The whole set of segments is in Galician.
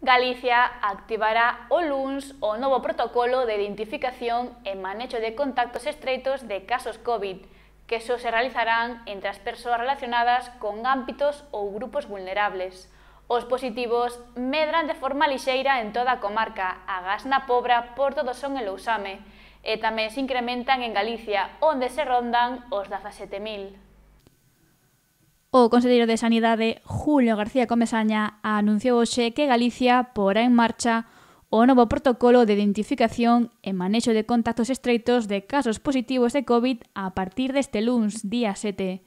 Galicia activará o LUNS o novo protocolo de identificación e manexo de contactos estreitos de casos COVID, que só se realizarán entre as persoas relacionadas con ámbitos ou grupos vulnerables. Os positivos medran de forma lixeira en toda a comarca, gas na Pobra, por todo Son el Lousame, e tamén se incrementan en Galicia, onde se rondan os 17.000. O Conselleiro de Sanidade, Julio García Comesaña, anunciou hoxe que Galicia porá en marcha o novo protocolo de identificación e manexo de contactos estreitos de casos positivos de COVID a partir deste luns, día 7.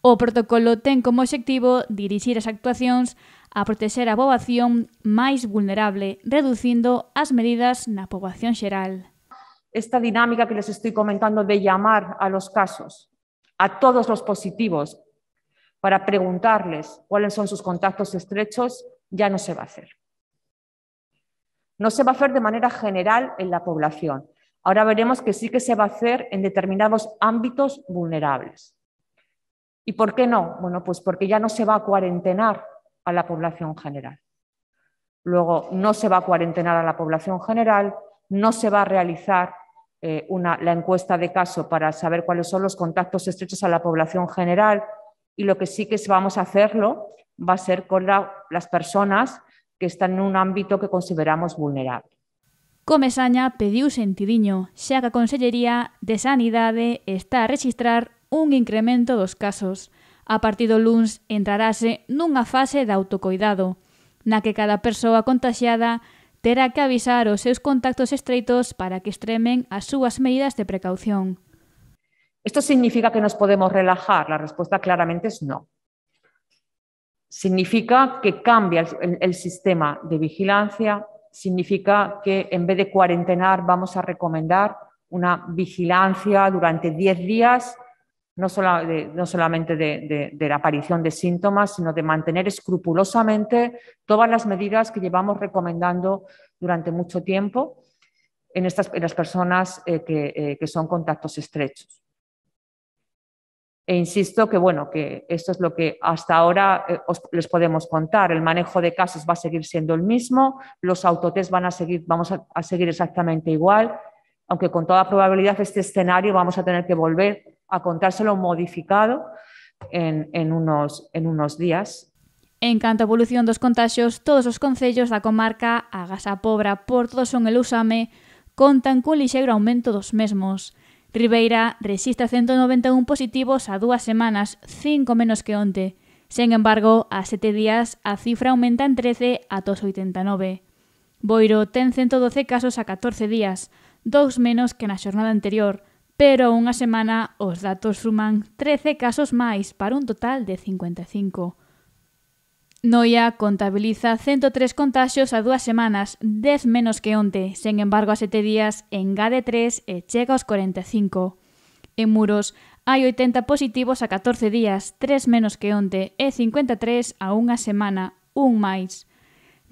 O protocolo ten como obxectivo dirixir as actuacións a protexer a poboación máis vulnerable, reducindo as medidas na poboación xeral. Esta dinámica que les estoy comentando de llamar a los casos, a todos los positivos, para preguntarles cuáles son sus contactos estrechos, ya no se va a hacer. No se va a hacer de manera general en la población. Ahora veremos que sí que se va a hacer en determinados ámbitos vulnerables. ¿Y por qué no? Bueno, pues porque ya no se va a cuarentenar a la población general. Luego, no se va a cuarentenar a la población general, no se va a realizar eh, una, la encuesta de caso para saber cuáles son los contactos estrechos a la población general, y lo que sí que vamos a hacerlo va a ser con la, las personas que están en un ámbito que consideramos vulnerable. Comesaña pediu sentidiño, xa que a Consellería de Sanidade está a registrar un incremento dos casos. A partir do luns entrarase nunha fase de autocoidado, na que cada persoa contaxiada terá que avisar os seus contactos estreitos para que extremen as súas medidas de precaución. ¿Esto significa que nos podemos relajar? La respuesta claramente es no. Significa que cambia el, sistema de vigilancia, significa que en vez de cuarentenar vamos a recomendar una vigilancia durante 10 días, no, no solamente de, la aparición de síntomas, sino de mantener escrupulosamente todas las medidas que llevamos recomendando durante mucho tiempo en, las personas eh, eh, que son contactos estrechos. E insisto que, bueno, que esto es lo que hasta ahora eh, les podemos contar. El manejo de casos va a seguir siendo el mismo, los autotest van a seguir, vamos a, seguir exactamente igual, aunque con toda probabilidad este escenario vamos a tener que volver a contárselo modificado en, unos, en unos días. En cuanto a evolución dos contagios, todos los concellos la comarca, a Gasa Pobra, Porto todos Son el usame contan y lixeiro aumento dos mesmos. Ribeira a 191 positivos a dúas semanas, cinco menos que onte. Sen embargo, a sete días a cifra aumenta en 13 a 289. Boiro ten 112 casos a 14 días, dous menos que na xornada anterior, pero unha semana os datos suman 13 casos máis para un total de 55. Noia contabiliza 103 contaxios a dúas semanas, 10 menos que onte. Sen embargo, a sete días engade 3 e chega aos 45. En Muros, hai 80 positivos a 14 días, 3 menos que onte, e 53 a unha semana, un máis.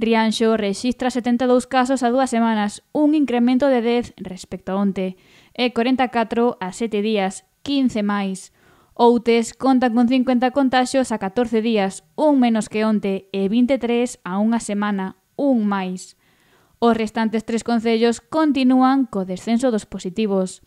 Rianxo rexistra 72 casos a dúas semanas, un incremento de 10 respecto a onte, e 44 a 7 días, 15 máis. Outes conta con 50 contaxios a 14 días, un menos que onte, e 23 a unha semana, un máis. Os restantes tres concellos continúan co descenso dos positivos.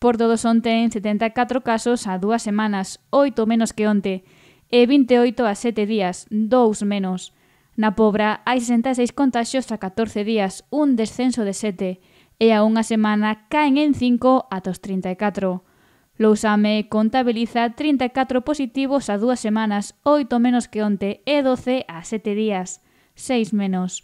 Por todos onte en 74 casos a dúas semanas, 8 menos que onte, e 28 a 7 días, 2 menos. Na Pobra hai 66 contaxios a 14 días, un descenso de 7, e a unha semana caen en 5 ata os 34. Lousame contabiliza 34 positivos a dúas semanas, 8 menos que onte e 12 a 7 días, 6 menos.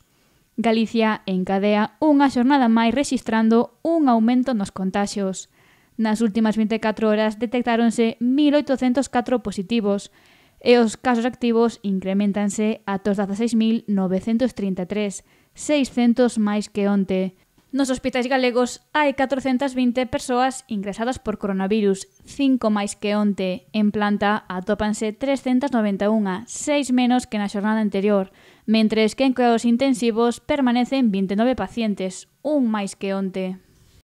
Galicia encadea unha xornada máis rexistrando un aumento nos contaxios. Nas últimas 24 horas detectáronse 1.804 positivos e os casos activos incrementanse a 16.933, 600 máis que onte. Nos hospitais galegos hai 420 persoas ingresadas por coronavirus, 5 máis que onte. En planta atópanse 391, 6 menos que na xornada anterior, mentres que en cuidados intensivos permanecen 29 pacientes, un máis que onte.